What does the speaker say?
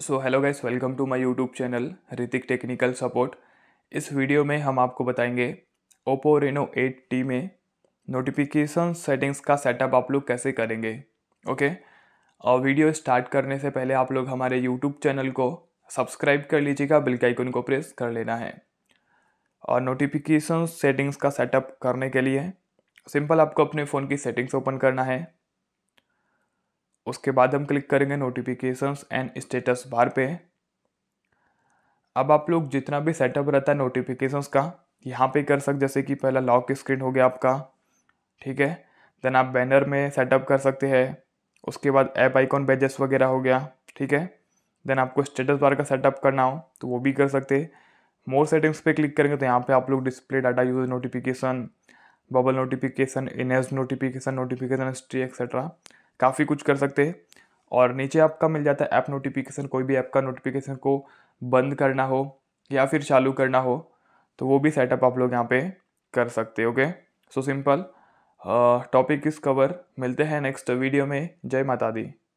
so hello guys welcome to my YouTube channel Hrithik technical support इस वीडियो में हम आपको बताएंगे ओप्पो रेनो 8T में नोटिफिकेशन सेटिंग्स का सेटअप आप लोग कैसे करेंगे ओके और वीडियो स्टार्ट करने से पहले आप लोग हमारे यूट्यूब चैनल को सब्सक्राइब कर लीजिएगा बिल के आइकन को प्रेस कर लेना है और नोटिफिकेशन सेटिंग्स का सेटअप करने के लिए सिंपल आपको अपने फ़ोन की सेटिंग्स ओपन करना है उसके बाद हम क्लिक करेंगे नोटिफिकेशंस एंड स्टेटस बार पे अब आप लोग जितना भी सेटअप रहता है नोटिफिकेशंस का यहाँ पे कर सकते जैसे कि पहला लॉक स्क्रीन हो गया आपका ठीक है देन आप बैनर में सेटअप कर सकते हैं उसके बाद ऐप आइकॉन बेजेस वगैरह हो गया ठीक है देन आपको स्टेटस बार का सेटअप करना हो तो वो भी कर सकते हैं मोर सेटिंग्स पे क्लिक करेंगे तो यहाँ पे आप लोग display data use notification bubble notification image notification notification history etcetera काफ़ी कुछ कर सकते हैं और नीचे आपका मिल जाता है ऐप नोटिफिकेशन कोई भी ऐप का नोटिफिकेशन को बंद करना हो या फिर चालू करना हो तो वो भी सेटअप आप लोग यहाँ पे कर सकते हो okay so simple topic is cover मिलते हैं नेक्स्ट वीडियो में जय माता दी